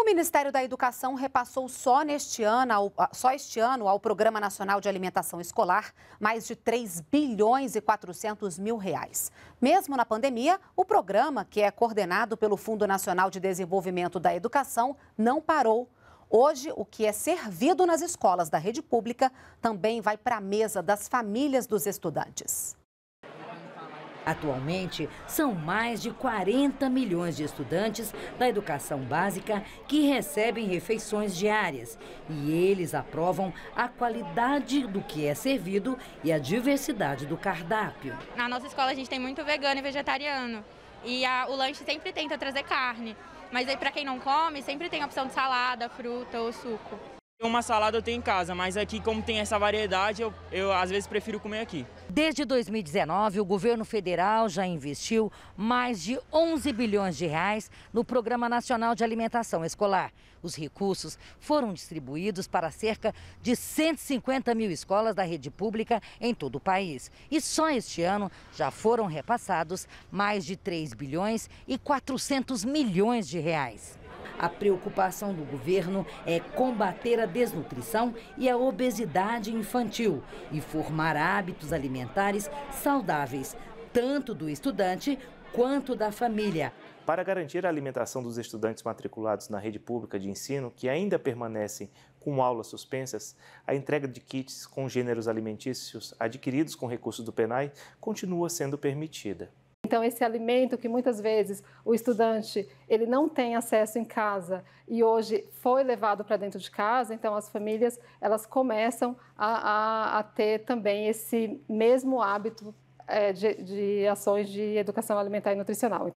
O Ministério da Educação repassou só neste ano, ah, só este ano ao Programa Nacional de Alimentação Escolar mais de 3 bilhões e 400 mil reais. Mesmo na pandemia, o programa, que é coordenado pelo Fundo Nacional de Desenvolvimento da Educação, não parou. Hoje, o que é servido nas escolas da rede pública também vai para a mesa das famílias dos estudantes. Atualmente, são mais de 40 milhões de estudantes da educação básica que recebem refeições diárias e eles aprovam a qualidade do que é servido e a diversidade do cardápio. Na nossa escola a gente tem muito vegano e vegetariano e a, o lanche sempre tenta trazer carne, mas aí para quem não come sempre tem a opção de salada, fruta ou suco. Uma salada eu tenho em casa, mas aqui, como tem essa variedade, eu, eu às vezes prefiro comer aqui. Desde 2019, o governo federal já investiu mais de 11 bilhões de reais no Programa Nacional de Alimentação Escolar. Os recursos foram distribuídos para cerca de 150 mil escolas da rede pública em todo o país. E só este ano já foram repassados mais de 3 bilhões e 400 milhões de reais. A preocupação do governo é combater a desnutrição e a obesidade infantil e formar hábitos alimentares saudáveis, tanto do estudante quanto da família. Para garantir a alimentação dos estudantes matriculados na rede pública de ensino, que ainda permanecem com aulas suspensas, a entrega de kits com gêneros alimentícios adquiridos com recursos do PENAI continua sendo permitida. Então, esse alimento que muitas vezes o estudante ele não tem acesso em casa e hoje foi levado para dentro de casa, então as famílias elas começam a, a, a ter também esse mesmo hábito é, de, de ações de educação alimentar e nutricional.